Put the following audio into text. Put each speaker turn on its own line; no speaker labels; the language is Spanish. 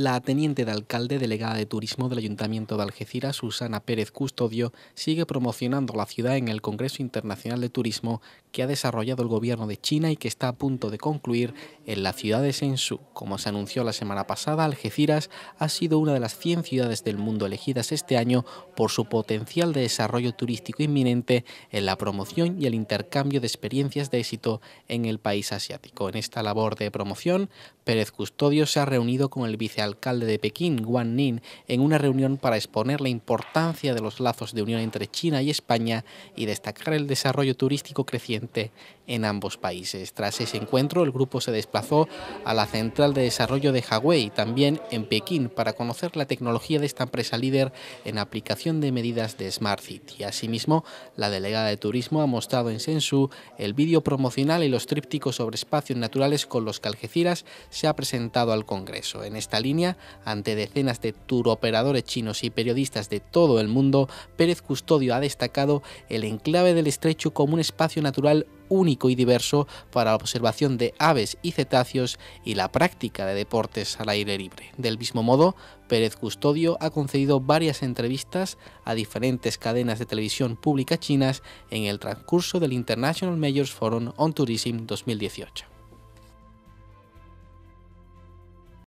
La teniente de alcalde delegada de Turismo del Ayuntamiento de Algeciras, Susana Pérez Custodio, sigue promocionando la ciudad en el Congreso Internacional de Turismo que ha desarrollado el gobierno de China y que está a punto de concluir en la ciudad de Sensu. Como se anunció la semana pasada, Algeciras ha sido una de las 100 ciudades del mundo elegidas este año por su potencial de desarrollo turístico inminente en la promoción y el intercambio de experiencias de éxito en el país asiático. En esta labor de promoción, Pérez Custodio se ha reunido con el vicealcalde alcalde de Pekín, Guan Nin, en una reunión para exponer la importancia de los lazos de unión entre China y España y destacar el desarrollo turístico creciente en ambos países. Tras ese encuentro, el grupo se desplazó a la Central de Desarrollo de Huawei, también en Pekín, para conocer la tecnología de esta empresa líder en aplicación de medidas de Smart City. Asimismo, la delegada de turismo ha mostrado en Sensu el vídeo promocional y los trípticos sobre espacios naturales con los que se ha presentado al Congreso. En esta línea, ante decenas de turoperadores chinos y periodistas de todo el mundo, Pérez Custodio ha destacado el enclave del estrecho como un espacio natural único y diverso para la observación de aves y cetáceos y la práctica de deportes al aire libre. Del mismo modo, Pérez Custodio ha concedido varias entrevistas a diferentes cadenas de televisión pública chinas en el transcurso del International Majors Forum on Tourism 2018.